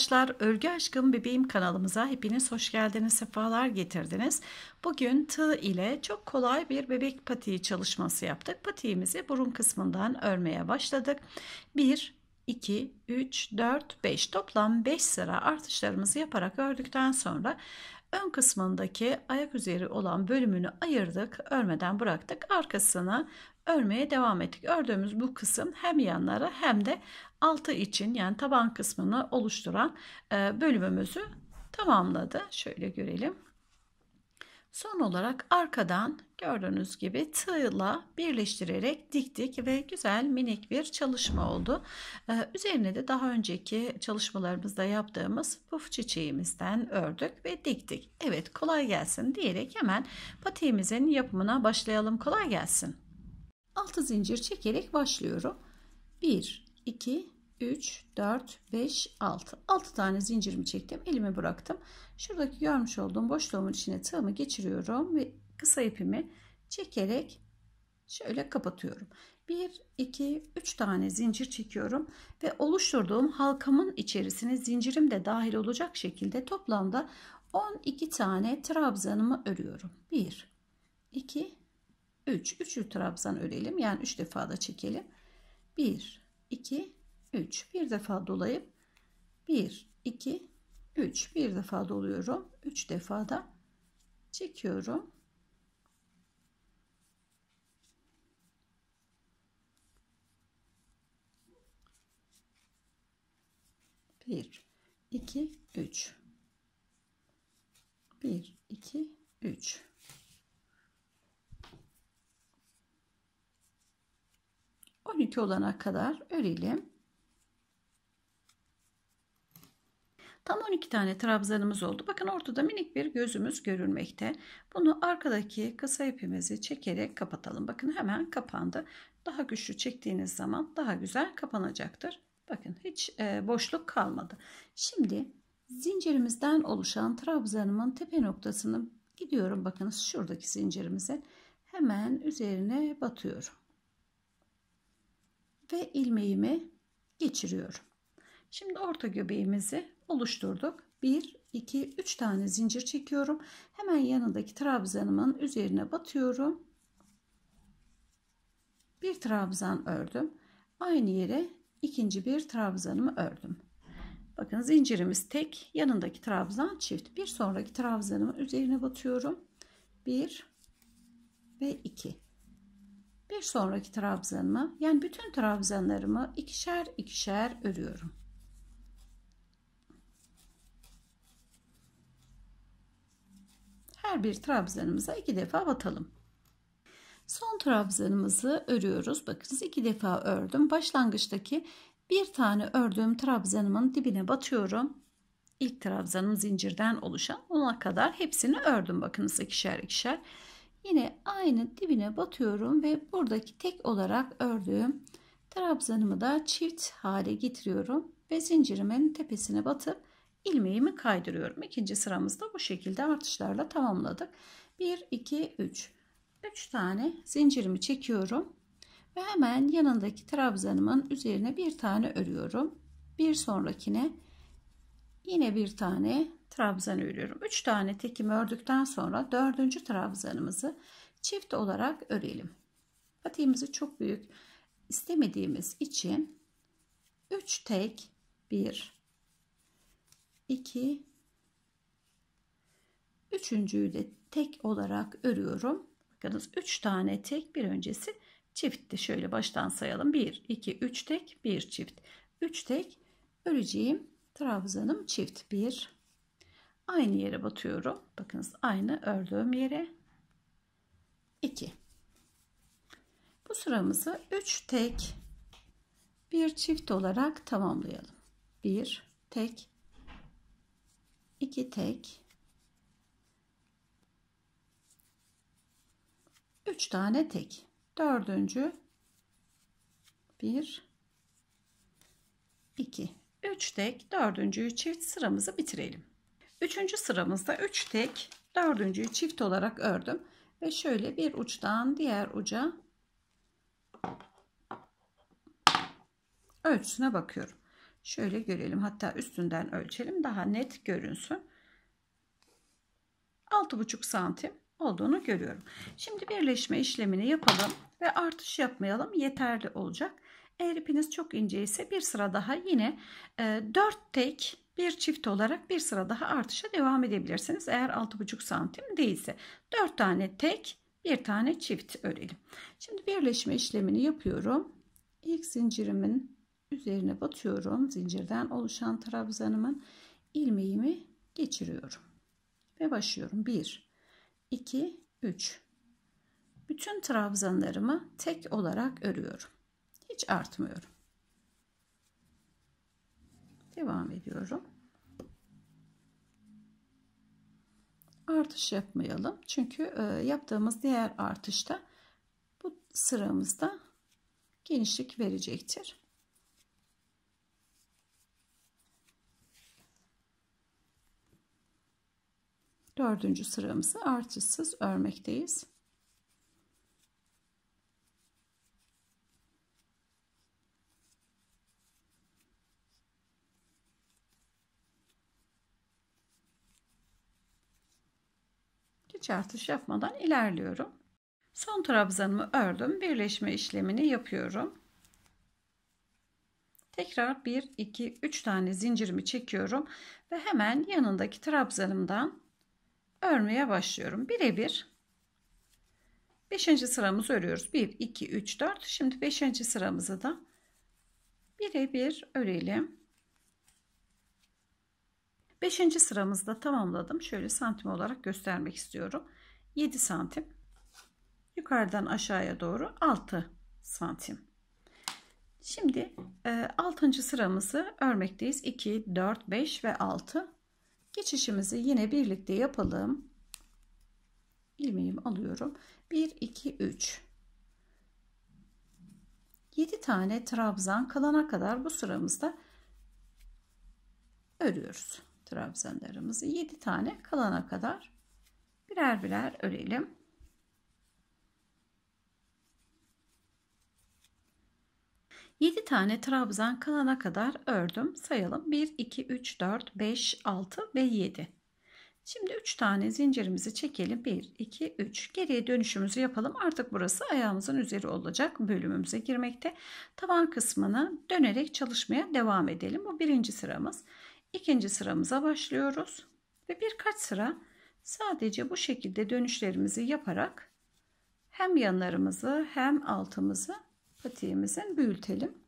arkadaşlar Örgü Aşkım Bebeğim kanalımıza hepiniz hoş geldiniz sefalar getirdiniz. Bugün tığ ile çok kolay bir bebek patiği çalışması yaptık. Patiğimizi burun kısmından örmeye başladık. 1, 2, 3, 4, 5 toplam 5 sıra artışlarımızı yaparak ördükten sonra ön kısmındaki ayak üzeri olan bölümünü ayırdık örmeden bıraktık arkasını örmeye devam ettik. Ördüğümüz bu kısım hem yanları hem de altı için yani taban kısmını oluşturan e, bölümümüzü tamamladı. Şöyle görelim. Son olarak arkadan gördüğünüz gibi tığla birleştirerek diktik ve güzel minik bir çalışma oldu. Ee, üzerine de daha önceki çalışmalarımızda yaptığımız puf çiçeğimizden ördük ve diktik. Evet kolay gelsin diyerek hemen patiğimizin yapımına başlayalım. Kolay gelsin. 6 zincir çekerek başlıyorum. 1, 2, 3, 4, 5, 6. 6 tane zincirimi çektim. Elimi bıraktım. Şuradaki görmüş olduğum boşluğumun içine tığımı geçiriyorum ve kısa ipimi çekerek şöyle kapatıyorum. 1, 2, 3 tane zincir çekiyorum ve oluşturduğum halkamın içerisine zincirim de dahil olacak şekilde toplamda 12 tane trabzanımı örüyorum. 1, 2, 3. 3'ü trabzan örelim. Yani 3 defa da çekelim. 1, 2, 3. Bir defa dolayıp 1, 2, 3. Bir defa doluyorum. 3 defa da çekiyorum. 1 2 3 1 2 3 dünkü olana kadar örelim. Tam 12 tane trabzanımız oldu. Bakın ortada minik bir gözümüz görülmekte. Bunu arkadaki kısa ipimizi çekerek kapatalım. Bakın hemen kapandı. Daha güçlü çektiğiniz zaman daha güzel kapanacaktır. Bakın hiç e, boşluk kalmadı. Şimdi zincirimizden oluşan trabzanımın tepe noktasını gidiyorum. Bakınız şuradaki zincirimize hemen üzerine batıyorum ve ilmeğimi geçiriyorum. Şimdi orta göbeğimizi oluşturduk. 1, 2, 3 tane zincir çekiyorum. Hemen yanındaki trabzanımın üzerine batıyorum. Bir trabzan ördüm. Aynı yere ikinci bir trabzanımı ördüm. Bakın zincirimiz tek, yanındaki trabzan çift. Bir sonraki trabzanımın üzerine batıyorum. 1 ve 2 bir sonraki trabzanımı yani bütün trabzanlarımı ikişer ikişer örüyorum. Her bir trabzanımıza iki defa batalım. Son trabzanımızı örüyoruz. Bakınız iki defa ördüm. Başlangıçtaki bir tane ördüğüm trabzanımın dibine batıyorum. İlk trabzanım zincirden oluşan ona kadar hepsini ördüm. Bakınız ikişer ikişer. Yine aynı dibine batıyorum ve buradaki tek olarak ördüğüm trabzanımı da çift hale getiriyorum ve zincirimin tepesine batıp ilmeğimi kaydırıyorum. İkinci sıramızda bu şekilde artışlarla tamamladık. 1 2 3 3 tane zincirimi çekiyorum ve hemen yanındaki trabzanımın üzerine bir tane örüyorum. Bir sonrakine yine bir tane trabzan örüyorum. 3 tane tekimi ördükten sonra dördüncü trabzanımızı çift olarak örelim. Patiğimizi çok büyük istemediğimiz için 3 tek 1 2 Üçüncüyü de tek olarak örüyorum. Bakınız 3 tane tek bir öncesi çiftti. Şöyle baştan sayalım. 1, 2, 3 tek, 1 çift. 3 tek öreceğim. Trabzanım çift. 1, aynı yere batıyorum. Bakınız aynı ördüğüm yere 2. Bu sıramızı 3 tek bir çift olarak tamamlayalım. 1 tek 2 tek 3 tane tek. Dördüncü 1 2 3 tek dördüncüyü çift sıramızı bitirelim. Üçüncü sıramızda 3 tek dördüncüyü çift olarak ördüm. Ve şöyle bir uçtan diğer uca ölçüsüne bakıyorum. Şöyle görelim. Hatta üstünden ölçelim. Daha net görünsün. 6,5 santim olduğunu görüyorum. Şimdi birleşme işlemini yapalım ve artış yapmayalım. Yeterli olacak. Eğer ipiniz çok ince ise bir sıra daha yine e, 4 tek bir çift olarak bir sıra daha artışa devam edebilirsiniz. Eğer 6,5 santim değilse 4 tane tek bir tane çift örelim. Şimdi birleşme işlemini yapıyorum. İlk zincirimin üzerine batıyorum. Zincirden oluşan trabzanımın ilmeğimi geçiriyorum. Ve başlıyorum. 1, 2, 3. Bütün trabzanlarımı tek olarak örüyorum hiç artmıyorum. Devam ediyorum. Artış yapmayalım. Çünkü e, yaptığımız diğer artışta bu sıramızda genişlik verecektir. Dördüncü sıramızı artışsız örmekteyiz. hiç artış yapmadan ilerliyorum. Son trabzanımı ördüm. Birleşme işlemini yapıyorum. Tekrar 1, 2, 3 tane zincirimi çekiyorum ve hemen yanındaki trabzanımdan örmeye başlıyorum. Birebir 5. sıramızı örüyoruz. 1, 2, 3, 4. Şimdi 5. sıramızı da birebir örelim. Beşinci sıramızda tamamladım. Şöyle santim olarak göstermek istiyorum. 7 santim. Yukarıdan aşağıya doğru 6 santim. Şimdi e, 6. sıramızı örmekteyiz. 2, 4, 5 ve 6. Geçişimizi yine birlikte yapalım. İlmeğimi alıyorum. 1, 2, 3. 7 tane trabzan kalana kadar bu sıramızda örüyoruz trabzanlarımızı 7 tane kalana kadar birer birer örelim. Yedi tane trabzan kalana kadar ördüm. Sayalım. 1, 2, 3, 4, 5, 6 ve 7. Şimdi 3 tane zincirimizi çekelim. 1, 2, 3. Geriye dönüşümüzü yapalım. Artık burası ayağımızın üzeri olacak bölümümüze girmekte. Tavan kısmını dönerek çalışmaya devam edelim. Bu birinci sıramız ikinci sıramıza başlıyoruz ve birkaç sıra sadece bu şekilde dönüşlerimizi yaparak hem yanlarımızı hem altımızı patiğimizin büyütelim.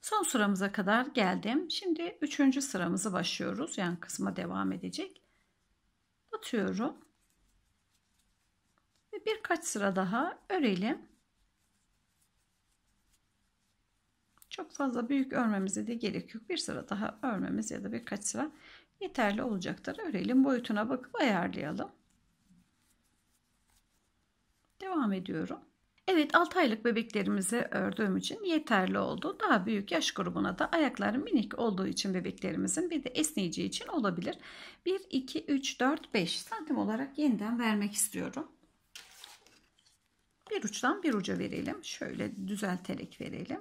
Son sıramıza kadar geldim. Şimdi üçüncü sıramızı başlıyoruz. Yan kısma devam edecek. Atıyorum Ve birkaç sıra daha örelim. Çok fazla büyük örmemize de gerek yok. Bir sıra daha örmemiz ya da birkaç sıra yeterli olacaktır. Örelim boyutuna bakıp ayarlayalım. Devam ediyorum. Evet 6 aylık bebeklerimizi ördüğüm için yeterli oldu. Daha büyük yaş grubuna da ayakları minik olduğu için bebeklerimizin bir de esneyici için olabilir. 1, 2, 3, 4, 5 santim olarak yeniden vermek istiyorum. Bir uçtan bir uca verelim. Şöyle düzelterek verelim.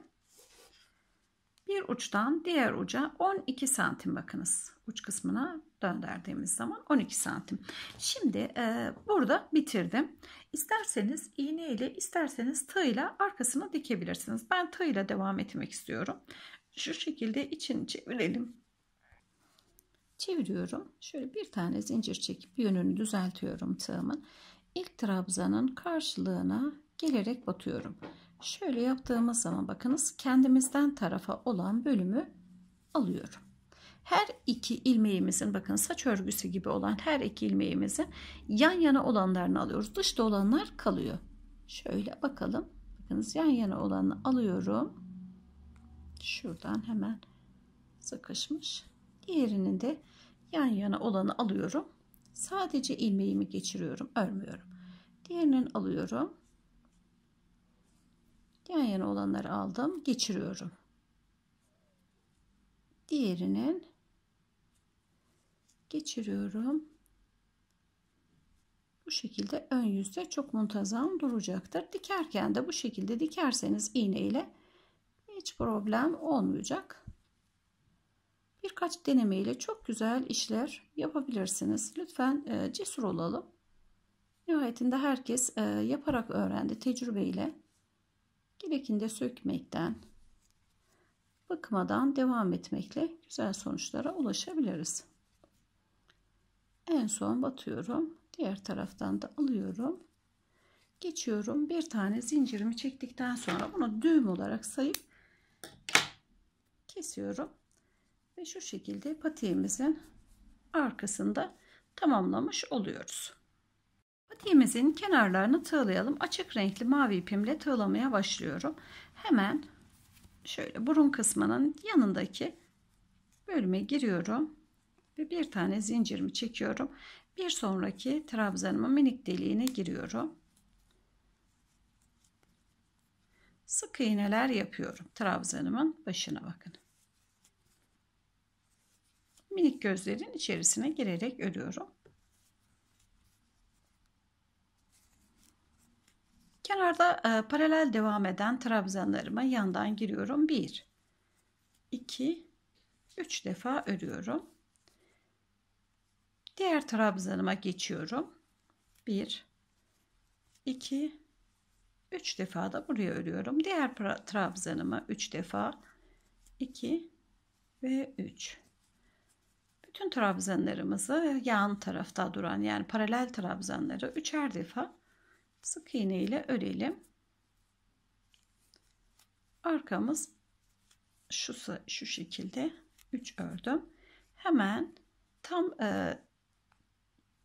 Bir uçtan diğer uca 12 santim bakınız. Uç kısmına döndürdüğümüz zaman 12 santim. Şimdi e, burada bitirdim. İsterseniz iğne ile isterseniz tığ ile arkasını dikebilirsiniz. Ben tığ ile devam etmek istiyorum. Şu şekilde içini çevirelim. Çeviriyorum. Şöyle bir tane zincir çekip yönünü düzeltiyorum tığımın. İlk trabzanın karşılığına gelerek batıyorum. Şöyle yaptığımız zaman bakınız kendimizden tarafa olan bölümü alıyorum. Her iki ilmeğimizin bakın saç örgüsü gibi olan her iki ilmeğimizin yan yana olanlarını alıyoruz. Dışta olanlar kalıyor. Şöyle bakalım. Bakınız yan yana olanı alıyorum. Şuradan hemen sıkışmış. Diğerini de yan yana olanı alıyorum. Sadece ilmeğimi geçiriyorum, örmüyorum. Diğerini alıyorum Yan yana olanları aldım. Geçiriyorum. Diğerinin geçiriyorum. Bu şekilde ön yüzde çok muntazam duracaktır. Dikerken de bu şekilde dikerseniz iğne ile hiç problem olmayacak. Birkaç deneme ile çok güzel işler yapabilirsiniz. Lütfen e, cesur olalım. Nihayetinde herkes e, yaparak öğrendi tecrübeyle gerekinde sökmekten, bakmadan devam etmekle güzel sonuçlara ulaşabiliriz. En son batıyorum. Diğer taraftan da alıyorum. Geçiyorum. Bir tane zincirimi çektikten sonra bunu düğüm olarak sayıp kesiyorum. Ve şu şekilde patiğimizin arkasında tamamlamış oluyoruz ipimizin kenarlarını tığlayalım. Açık renkli mavi ipimle tığlamaya başlıyorum. Hemen şöyle burun kısmının yanındaki bölüme giriyorum ve bir tane zincirimi çekiyorum. Bir sonraki trabzanımın minik deliğine giriyorum. Sık iğneler yapıyorum trabzanımın başına bakın. Minik gözlerin içerisine girerek örüyorum. Kenarda e, paralel devam eden trabzanlarıma yandan giriyorum. 1 2 3 defa örüyorum. Diğer trabzanıma geçiyorum. 1 2 3 defa da buraya örüyorum. Diğer trabzanıma 3 defa 2 ve 3. Bütün trabzanlarımızı yan tarafta duran yani paralel trabzanları üçer defa sık iğne ile örelim. Arkamız şu şu şekilde 3 ördüm. Hemen tam e,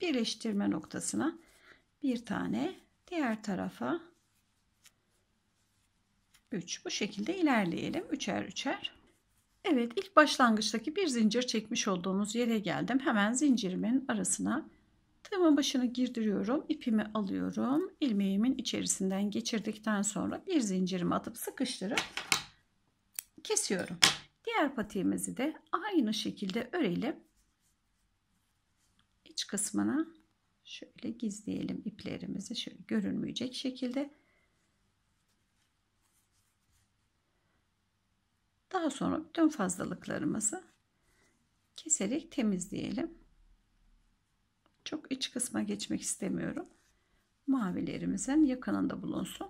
birleştirme noktasına bir tane diğer tarafa 3 bu şekilde ilerleyelim. Üçer üçer. Evet ilk başlangıçtaki bir zincir çekmiş olduğumuz yere geldim. Hemen zincirimin arasına Tığımın başını girdiriyorum. ipimi alıyorum. ilmeğimin içerisinden geçirdikten sonra bir zincirimi atıp sıkıştırıp kesiyorum. Diğer patiğimizi de aynı şekilde örelim. İç kısmına şöyle gizleyelim iplerimizi şöyle görünmeyecek şekilde. Daha sonra bütün fazlalıklarımızı keserek temizleyelim. Çok iç kısma geçmek istemiyorum. Mavilerimizin yakınında bulunsun.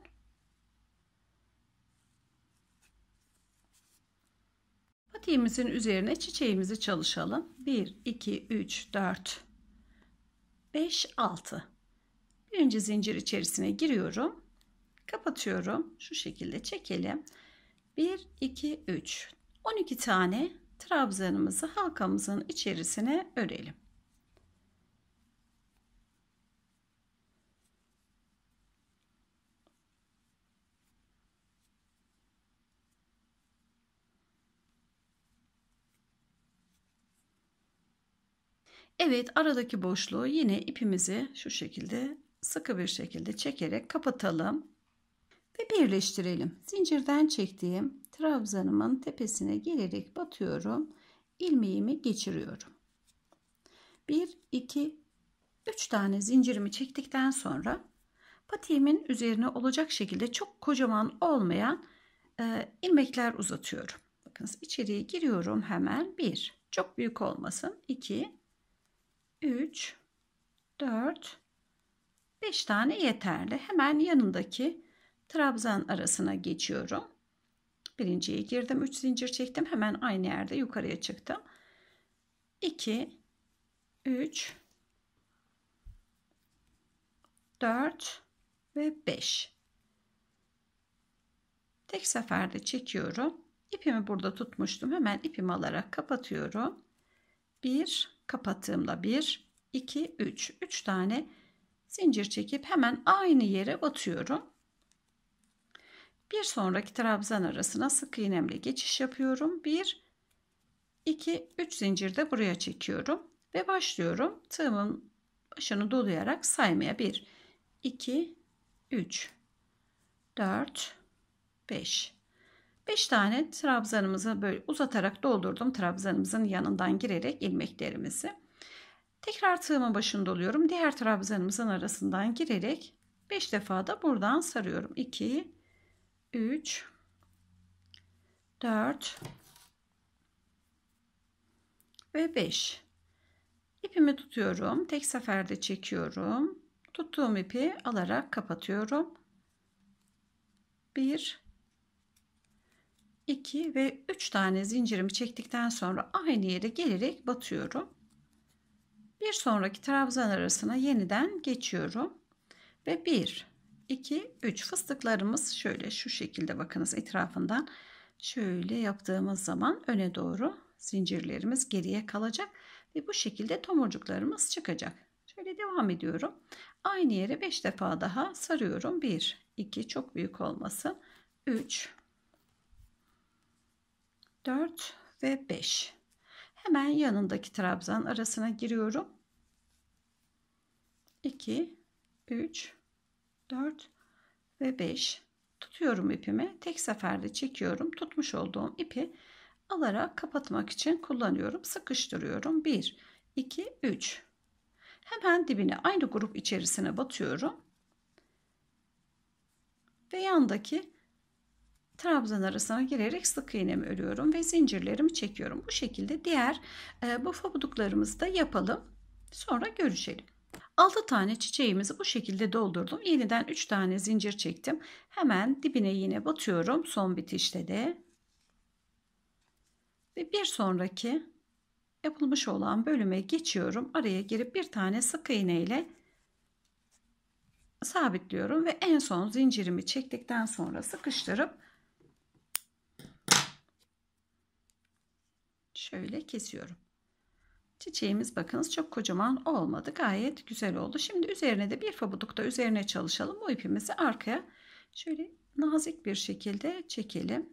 Patiğimizin üzerine çiçeğimizi çalışalım. 1, 2, 3, 4, 5, 6. Birinci zincir içerisine giriyorum. Kapatıyorum. Şu şekilde çekelim. 1, 2, 3. 12 tane trabzanımızı halkamızın içerisine örelim. Evet aradaki boşluğu yine ipimizi şu şekilde sıkı bir şekilde çekerek kapatalım ve birleştirelim. Zincirden çektiğim trabzanımın tepesine gelerek batıyorum. ilmeğimi geçiriyorum. 1 2 3 tane zincirimi çektikten sonra patiğimin üzerine olacak şekilde çok kocaman olmayan e, ilmekler uzatıyorum. Bakınız içeriye giriyorum hemen. 1 çok büyük olmasın. 2 3, 4, 5 tane yeterli. Hemen yanındaki trabzan arasına geçiyorum. Birinciye girdim. 3 zincir çektim. Hemen aynı yerde yukarıya çıktım. 2, 3, 4 ve 5. Tek seferde çekiyorum. İpimi burada tutmuştum. Hemen ipimi alarak kapatıyorum. 1 kapattığımda 1, 2, 3. 3 tane zincir çekip hemen aynı yere batıyorum. Bir sonraki trabzan arasına sık iğnemle geçiş yapıyorum. 1, 2, 3 zincirde buraya çekiyorum ve başlıyorum. Tığımın başını dolayarak saymaya 1, 2, 3, 4, 5. 5 tane trabzanımızı böyle uzatarak doldurdum. Trabzanımızın yanından girerek ilmeklerimizi. Tekrar tığımın başını doluyorum. Diğer trabzanımızın arasından girerek 5 defa da buradan sarıyorum. 2 3 4 ve 5 İpimi tutuyorum tek seferde çekiyorum tuttuğum ipi alarak kapatıyorum 1 2 ve 3 tane zincirimi çektikten sonra aynı yere gelerek batıyorum. Bir sonraki trabzan arasına yeniden geçiyorum. Ve 1, 2, 3 fıstıklarımız şöyle şu şekilde bakınız etrafından şöyle yaptığımız zaman öne doğru zincirlerimiz geriye kalacak ve bu şekilde tomurcuklarımız çıkacak. Şöyle devam ediyorum. Aynı yere 5 defa daha sarıyorum. 1, 2 çok büyük olmasın. 3, 4 ve 5. Hemen yanındaki trabzan arasına giriyorum. 2, 3, 4 ve 5. Tutuyorum ipimi. Tek seferde çekiyorum. Tutmuş olduğum ipi alarak kapatmak için kullanıyorum. Sıkıştırıyorum. 1, 2, 3. Hemen dibine aynı grup içerisine batıyorum. Ve yandaki trabzan arasına girerek sık iğnemi örüyorum ve zincirlerimi çekiyorum. Bu şekilde diğer e, bu fabuduklarımızı da yapalım. Sonra görüşelim. 6 tane çiçeğimizi bu şekilde doldurdum. Yeniden 3 tane zincir çektim. Hemen dibine yine batıyorum son bitişte de. Ve bir sonraki yapılmış olan bölüme geçiyorum. Araya girip bir tane sık iğne ile sabitliyorum ve en son zincirimi çektikten sonra sıkıştırıp şöyle kesiyorum. Çiçeğimiz bakınız çok kocaman olmadı. Gayet güzel oldu. Şimdi üzerine de bir fabudukta üzerine çalışalım. Bu ipimizi arkaya şöyle nazik bir şekilde çekelim.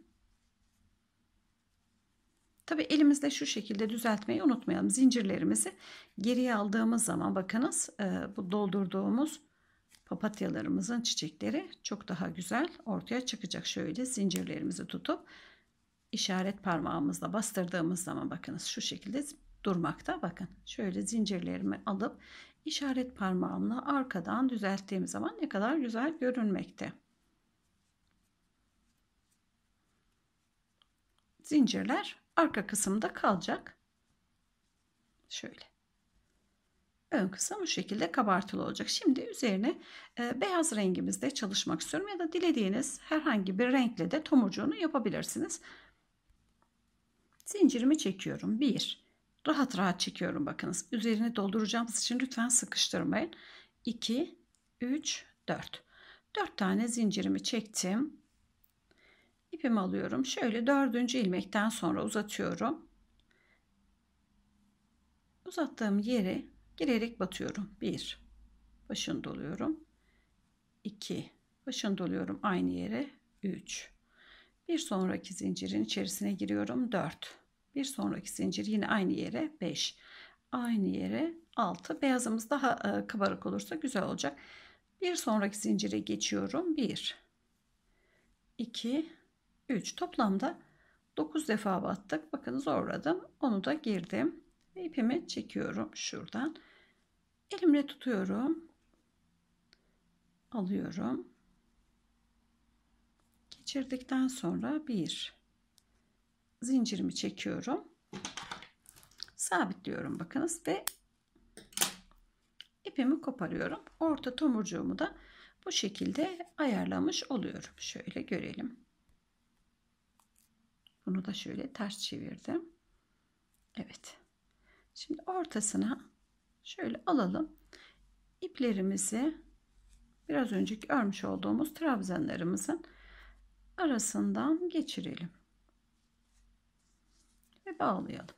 Tabi elimizde şu şekilde düzeltmeyi unutmayalım. Zincirlerimizi geriye aldığımız zaman bakınız e, bu doldurduğumuz papatyalarımızın çiçekleri çok daha güzel ortaya çıkacak. Şöyle zincirlerimizi tutup işaret parmağımızla bastırdığımız zaman bakınız şu şekilde durmakta. Bakın şöyle zincirlerimi alıp işaret parmağımla arkadan düzelttiğim zaman ne kadar güzel görünmekte. Zincirler arka kısımda kalacak. Şöyle. Ön kısım bu şekilde kabartılı olacak. Şimdi üzerine e, beyaz rengimizde çalışmak istiyorum ya da dilediğiniz herhangi bir renkle de tomurcuğunu yapabilirsiniz. Zincirimi çekiyorum. 1. Rahat rahat çekiyorum bakınız. Üzerini dolduracağımız için lütfen sıkıştırmayın. 2, 3, 4. 4 tane zincirimi çektim. İpimi alıyorum. Şöyle dördüncü ilmekten sonra uzatıyorum. Uzattığım yere girerek batıyorum. 1. Başını doluyorum. 2. Başını doluyorum aynı yere. 3. Bir sonraki zincirin içerisine giriyorum 4. Bir sonraki zincir yine aynı yere 5. Aynı yere 6. Beyazımız daha e, kabarık olursa güzel olacak. Bir sonraki zincire geçiyorum. 1 2 3 toplamda 9 defa battık. Bakın zorladım. Onu da girdim. İpimi çekiyorum şuradan. Elimle tutuyorum. Alıyorum geçirdikten sonra bir zincirimi çekiyorum sabitliyorum bakınız ve ipimi koparıyorum orta tomurcuğumu da bu şekilde ayarlamış oluyorum şöyle görelim bunu da şöyle ters çevirdim Evet şimdi ortasına şöyle alalım iplerimizi biraz önceki örmüş olduğumuz trabzanlarımızın arasından geçirelim. Ve bağlayalım.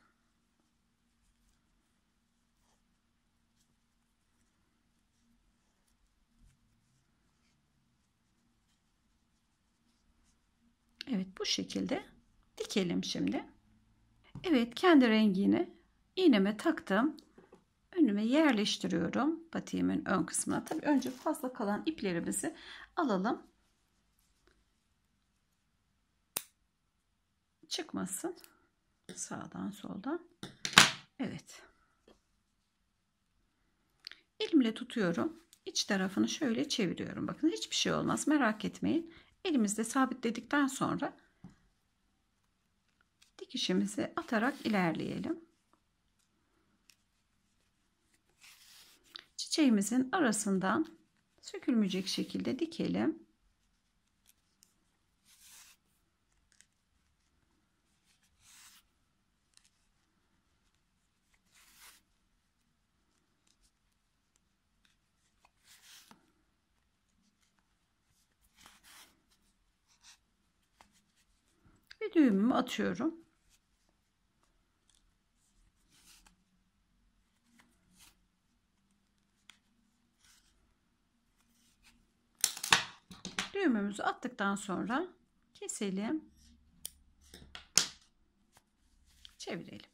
Evet bu şekilde dikelim şimdi. Evet kendi rengini iğneme taktım. Önüme yerleştiriyorum. Patiğimin ön kısmına. Tabii önce fazla kalan iplerimizi alalım. çıkmasın. Sağdan soldan. Evet. Elimle tutuyorum. İç tarafını şöyle çeviriyorum. Bakın hiçbir şey olmaz. Merak etmeyin. Elimizde sabitledikten sonra dikişimizi atarak ilerleyelim. Çiçeğimizin arasından sökülmeyecek şekilde dikelim. ve düğümümü atıyorum. Düğümümüzü attıktan sonra keselim. Çevirelim.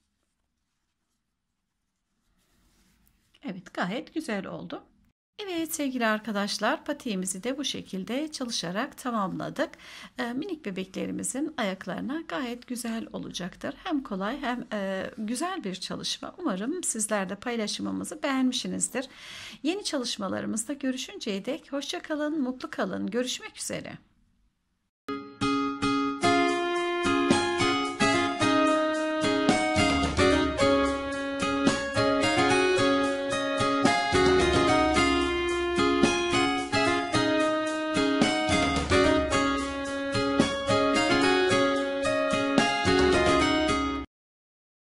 Evet gayet güzel oldu. Evet sevgili arkadaşlar patiğimizi de bu şekilde çalışarak tamamladık. E, minik bebeklerimizin ayaklarına gayet güzel olacaktır. Hem kolay hem e, güzel bir çalışma. Umarım sizler de paylaşımımızı beğenmişsinizdir. Yeni çalışmalarımızda görüşünceye dek hoşçakalın, mutlu kalın. Görüşmek üzere.